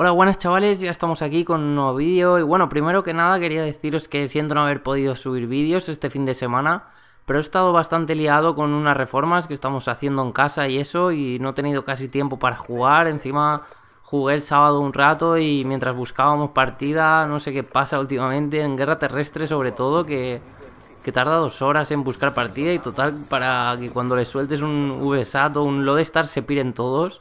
Hola, buenas chavales, ya estamos aquí con un nuevo vídeo y bueno, primero que nada quería deciros que siento no haber podido subir vídeos este fin de semana, pero he estado bastante liado con unas reformas que estamos haciendo en casa y eso y no he tenido casi tiempo para jugar, encima jugué el sábado un rato y mientras buscábamos partida, no sé qué pasa últimamente en guerra terrestre sobre todo que, tarda dos horas en buscar partida y total para que cuando le sueltes un VSAT o un Lodestar se piren todos.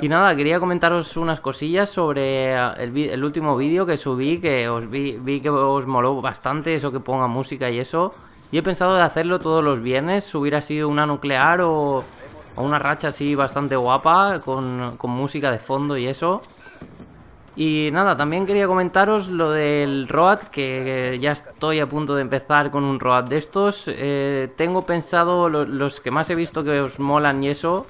Y nada, quería comentaros unas cosillas sobre el, último vídeo que subí, que os vi, que os moló bastante eso que ponga música y eso. Y he pensado de hacerlo todos los viernes, subir así una nuclear o, una racha así bastante guapa con, música de fondo y eso. Y nada, también quería comentaros lo del ROAD, que ya estoy a punto de empezar con un ROAD de estos. Eh, tengo pensado los que más he visto que os molan y eso,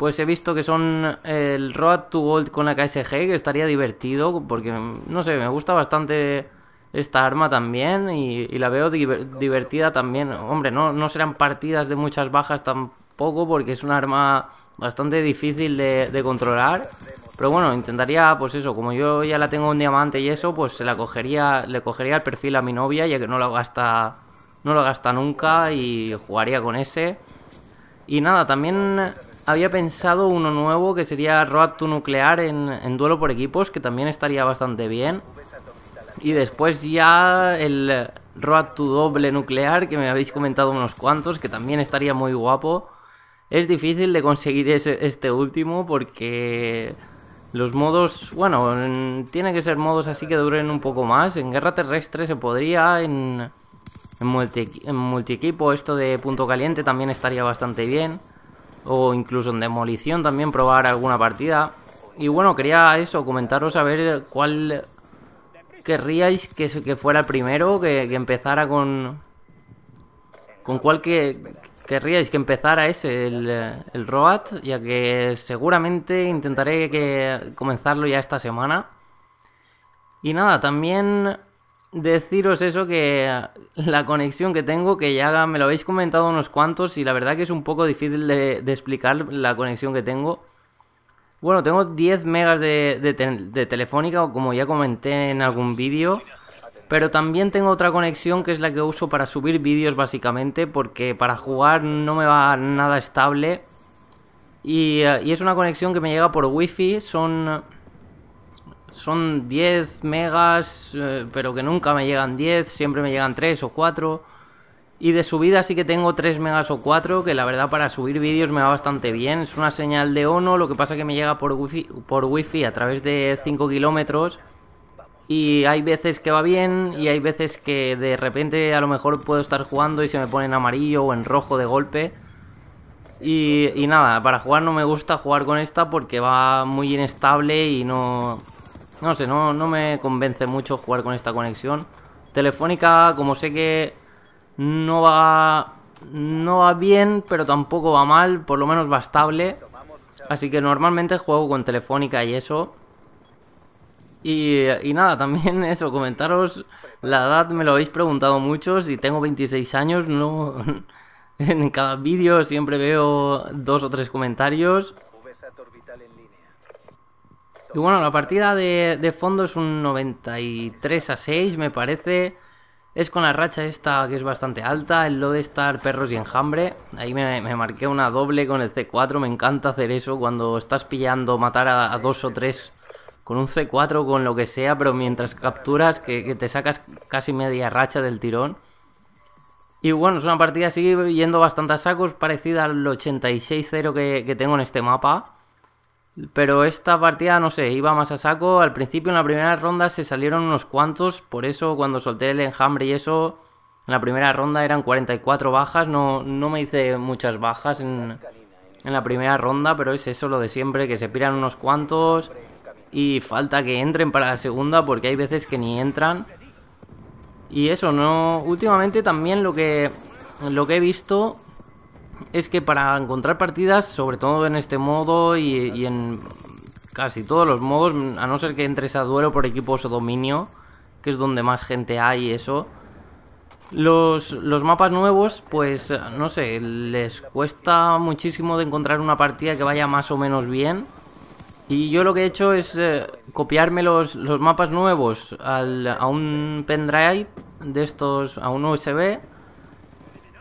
pues he visto que son el Road to Gold con la KSG, que estaría divertido, porque no sé, me gusta bastante esta arma también y, la veo divertida también. Hombre, no, no serán partidas de muchas bajas tampoco, porque es un arma bastante difícil de, de controlar. Pero bueno, intentaría, pues eso, como yo ya la tengo un diamante y eso, pues se la cogería, le cogería el perfil a mi novia, ya que no lo gasta, no lo gasta nunca y jugaría con ese. Y nada, también había pensado uno nuevo que sería Road to Nuclear en, duelo por equipos, que también estaría bastante bien. Y después ya el Road to Doble Nuclear, que me habéis comentado unos cuantos, que también estaría muy guapo. Es difícil de conseguir este último porque los modos, bueno, tiene que ser modos así que duren un poco más. En guerra terrestre se podría, en, en multi, equipo esto de punto caliente también estaría bastante bien o incluso en demolición también probar alguna partida. Y bueno, quería eso, comentaros a ver cuál querríais que, que fuera el primero, que, empezara con... ¿Con cuál que, querríais que empezara ese, el, el Ya que seguramente intentaré que comenzarlo ya esta semana. Y nada, también deciros eso, que la conexión que tengo, que ya me lo habéis comentado unos cuantos y la verdad que es un poco difícil de, explicar la conexión que tengo. Bueno, tengo 10 megas de, de, telefónica, como ya comenté en algún vídeo. Pero también tengo otra conexión que es la que uso para subir vídeos básicamente, porque para jugar no me va nada estable. Y, eh, y es una conexión que me llega por wifi, son son 10 megas, eh, pero que nunca me llegan 10, siempre me llegan 3 o 4. Y de subida sí que tengo 3 megas o 4, que la verdad para subir vídeos me va bastante bien. Es una señal de ONO, lo que pasa que me llega por wifi, por wifi a través de 5 kilómetros. Y hay veces que va bien y hay veces que de repente a lo mejor puedo estar jugando y se me pone en amarillo o en rojo de golpe. y, nada, para jugar no me gusta jugar con esta porque va muy inestable y no, no sé, no, no me convence mucho jugar con esta conexión. Telefónica, como sé que no va no va bien, pero tampoco va mal, por lo menos va estable. Así que normalmente juego con Telefónica y eso. Y, y, nada, también eso, comentaros la edad, me lo habéis preguntado mucho, si tengo 26 años, no en cada vídeo siempre veo dos o tres comentarios. Y bueno, la partida de, fondo es un 93 a 6, me parece. Es con la racha esta que es bastante alta, el lo de estar perros y enjambre. Ahí me, marqué una doble con el C4, me encanta hacer eso cuando estás pillando, matar a, dos o tres con un C4, con lo que sea, pero mientras capturas que, te sacas casi media racha del tirón. Y bueno, es una partida sigue yendo bastante a sacos, parecida al 86-0 que tengo en este mapa. Pero esta partida, no sé, iba más a saco. Al principio, en la primera ronda, se salieron unos cuantos. Por eso, cuando solté el enjambre y eso, en la primera ronda eran 44 bajas. No, me hice muchas bajas en, en la primera ronda, pero es eso lo de siempre, que se piran unos cuantos y falta que entren para la segunda porque hay veces que ni entran. Y eso, no últimamente también lo que lo que he visto es que para encontrar partidas, sobre todo en este modo y, en casi todos los modos, a no ser que entres a duelo por equipos o dominio, que es donde más gente hay y eso, los, mapas nuevos, pues no sé, les cuesta muchísimo de encontrar una partida que vaya más o menos bien. Y yo lo que he hecho es eh, copiarme los, mapas nuevos al, a un pendrive de estos, a un USB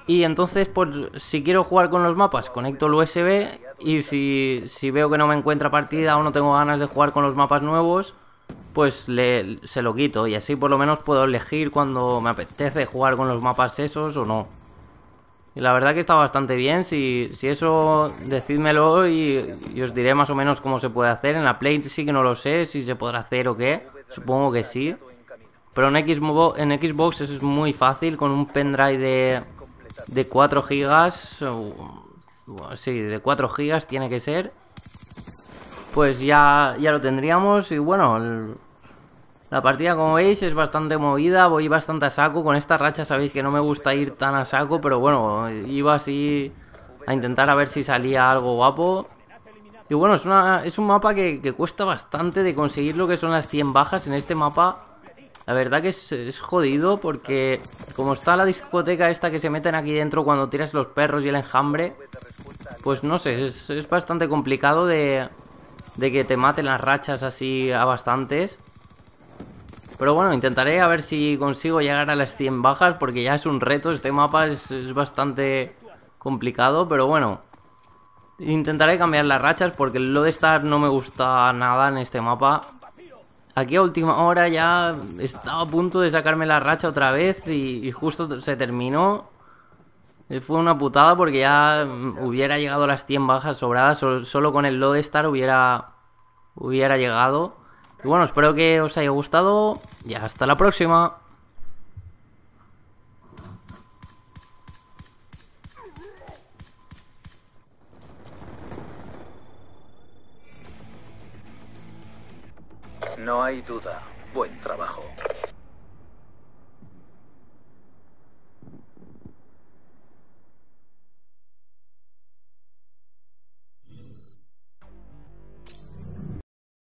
y entonces, pues, si quiero jugar con los mapas, conecto el USB y si, veo que no me encuentra partida o no tengo ganas de jugar con los mapas nuevos, pues se lo quito y así por lo menos puedo elegir cuando me apetece jugar con los mapas esos o no. Y la verdad que está bastante bien, si, eso decídmelo y, os diré más o menos cómo se puede hacer. En la Play sí que no lo sé, si se podrá hacer o qué, supongo que sí. Pero en Xbox, en Xbox eso es muy fácil, con un pendrive de, de 4 gigas, si uh, sí, de 4 gigas tiene que ser, pues ya, ya lo tendríamos. Y bueno, la partida como veis es bastante movida, voy bastante a saco, con esta racha sabéis que no me gusta ir tan a saco, pero bueno, iba así a intentar a ver si salía algo guapo. Y bueno, es, una, es un mapa que, que cuesta bastante de conseguir lo que son las 100 bajas en este mapa la verdad que es, jodido porque como está la discoteca esta que se meten aquí dentro cuando tiras los perros y el enjambre, pues no sé, es, bastante complicado de, que te maten las rachas así a bastantes. Pero bueno, intentaré a ver si consigo llegar a las 100 bajas porque ya es un reto, este mapa es, es bastante complicado, pero bueno. Intentaré cambiar las rachas porque lo de estar no me gusta nada en este mapa aquí a última hora ya estaba a punto de sacarme la racha otra vez y, justo se terminó. Fue una putada porque ya hubiera llegado a las 100 bajas sobradas, solo, con el Lodestar hubiera, hubiera llegado. Y bueno, espero que os haya gustado y hasta la próxima. No hay duda. Buen trabajo.